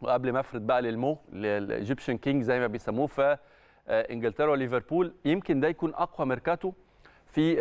وقبل ما افرد بقى للمو للايجيبشن كينج زي ما بيسموه في آه، انجلترا وليفربول يمكن ده يكون اقوى ميركاتو في الـ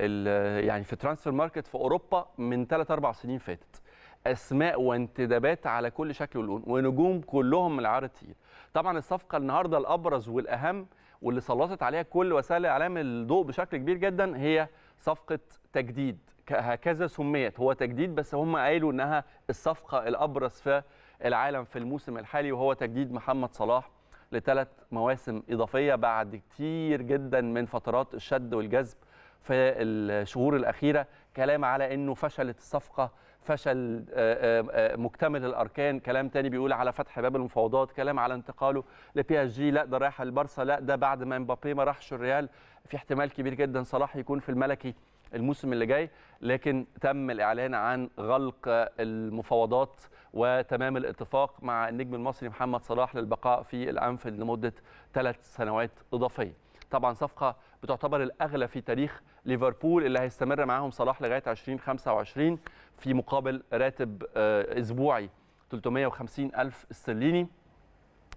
الـ يعني في ترانسفير ماركت في اوروبا من 3 4 سنين فاتت اسماء وانتدابات على كل شكل ولون ونجوم كلهم من العار التقيل طبعا الصفقه النهارده الابرز والاهم واللي سلطت عليها كل وسائل الاعلام الضوء بشكل كبير جدا هي صفقه تجديد هكذا سميت هو تجديد بس هم قالوا انها الصفقه الابرز في العالم في الموسم الحالي وهو تجديد محمد صلاح لثلاث مواسم اضافيه بعد كتير جدا من فترات الشد والجذب في الشهور الاخيره كلام على انه فشلت الصفقه فشل آه، آه، آه، مكتمل الاركان كلام تاني بيقول على فتح باب المفاوضات كلام على انتقاله لبي اس جي لا ده رايح البارسا لا ده بعد ما امبابي ما راحش الريال في احتمال كبير جدا صلاح يكون في الملكي الموسم اللي جاي لكن تم الإعلان عن غلق المفاوضات وتمام الاتفاق مع النجم المصري محمد صلاح للبقاء في الأنفيلد لمدة ثلاث سنوات إضافية طبعا صفقة بتعتبر الأغلى في تاريخ ليفربول اللي هيستمر معاهم صلاح لغاية 2025 في مقابل راتب آه، أسبوعي 350 ألف استرليني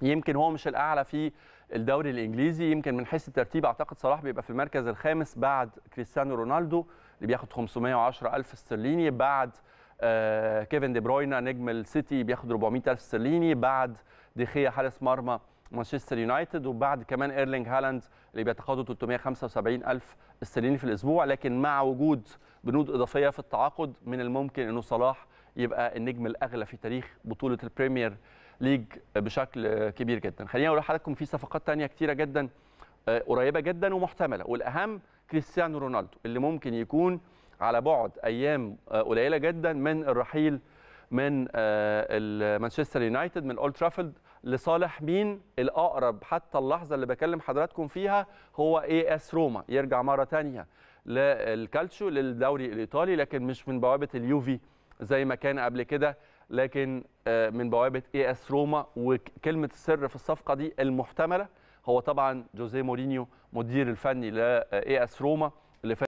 يمكن هو مش الأعلى في الدوري الانجليزي يمكن من حيث الترتيب اعتقد صلاح بيبقى في المركز الخامس بعد كريستيانو رونالدو اللي بياخد 510 الف استرليني بعد آه، كيفن دي بروينا نجم السيتي بياخد 400 الف استرليني بعد ديخيا حارس مرمى مانشستر يونايتد وبعد كمان ايرلينج هالاند اللي بيتقاضوا 375 الف استرليني في الاسبوع لكن مع وجود بنود اضافيه في التعاقد من الممكن انه صلاح يبقى النجم الاغلى في تاريخ بطوله البريمير ليج بشكل كبير جدا خلينا اقول لحضراتكم في صفقات تانية كتيره جدا آه، قريبه جدا ومحتمله والاهم كريستيانو رونالدو اللي ممكن يكون على بعد ايام آه، قليله جدا من الرحيل من آه، مانشستر يونايتد من اولد ترافلد لصالح مين الاقرب حتى اللحظه اللي بكلم حضراتكم فيها هو اي اس روما يرجع مره تانية للكالتشو للدوري الايطالي لكن مش من بوابه اليوفي زي ما كان قبل كده لكن آه، من بوابه اي اس روما وكلمه السر في الصفقه دي المحتمله هو طبعا جوزيه مورينيو مدير الفني لاي اس آه، روما اللي